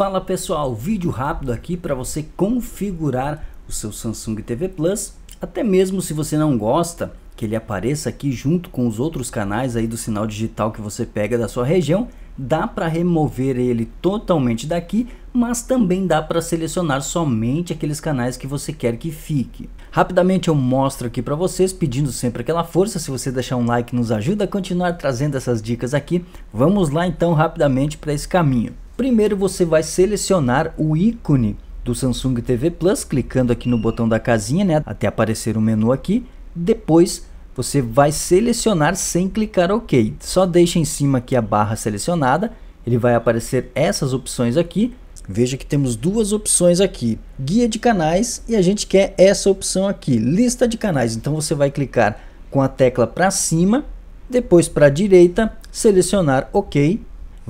Fala pessoal, vídeo rápido aqui para você configurar o seu Samsung TV Plus, até mesmo se você não gosta que ele apareça aqui junto com os outros canais aí do sinal digital que você pega da sua região, dá para remover ele totalmente daqui, mas também dá para selecionar somente aqueles canais que você quer que fique. Rapidamente eu mostro aqui para vocês, pedindo sempre aquela força, se você deixar um like nos ajuda a continuar trazendo essas dicas aqui. Vamos lá então rapidamente para esse caminho. Primeiro você vai selecionar o ícone do Samsung TV Plus, clicando aqui no botão da casinha, né, até aparecer o um menu aqui. Depois você vai selecionar sem clicar OK. Só deixa em cima aqui a barra selecionada, ele vai aparecer essas opções aqui. Veja que temos duas opções aqui, guia de canais e a gente quer essa opção aqui, lista de canais. Então você vai clicar com a tecla para cima, depois para a direita, selecionar OK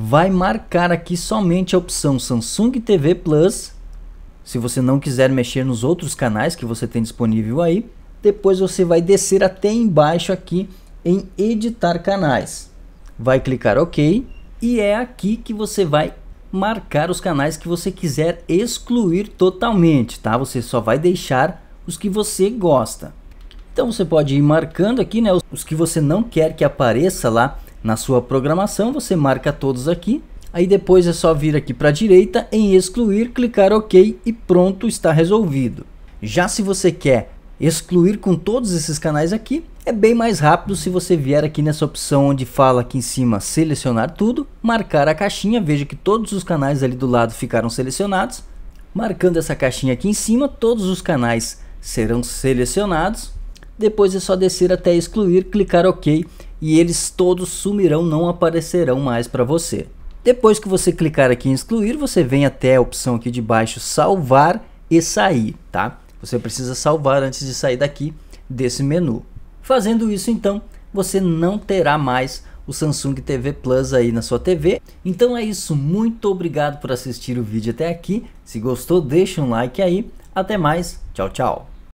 vai marcar aqui somente a opção Samsung TV Plus, se você não quiser mexer nos outros canais que você tem disponível aí, depois você vai descer até embaixo aqui em editar canais. Vai clicar OK e é aqui que você vai marcar os canais que você quiser excluir totalmente, tá? Você só vai deixar os que você gosta. Então você pode ir marcando aqui, né, os que você não quer que apareça lá na sua programação você marca todos aqui, aí depois é só vir aqui para a direita em excluir, clicar OK e pronto, está resolvido. Já se você quer excluir com todos esses canais aqui, é bem mais rápido se você vier aqui nessa opção onde fala aqui em cima selecionar tudo, marcar a caixinha, veja que todos os canais ali do lado ficaram selecionados, marcando essa caixinha aqui em cima, todos os canais serão selecionados, depois é só descer até excluir, clicar OK e eles todos sumirão, não aparecerão mais para você. Depois que você clicar aqui em excluir, você vem até a opção aqui de baixo salvar e sair, tá? Você precisa salvar antes de sair daqui desse menu. Fazendo isso então, você não terá mais o Samsung TV Plus aí na sua TV. Então é isso, muito obrigado por assistir o vídeo até aqui. Se gostou, deixa um like aí. Até mais, tchau, tchau.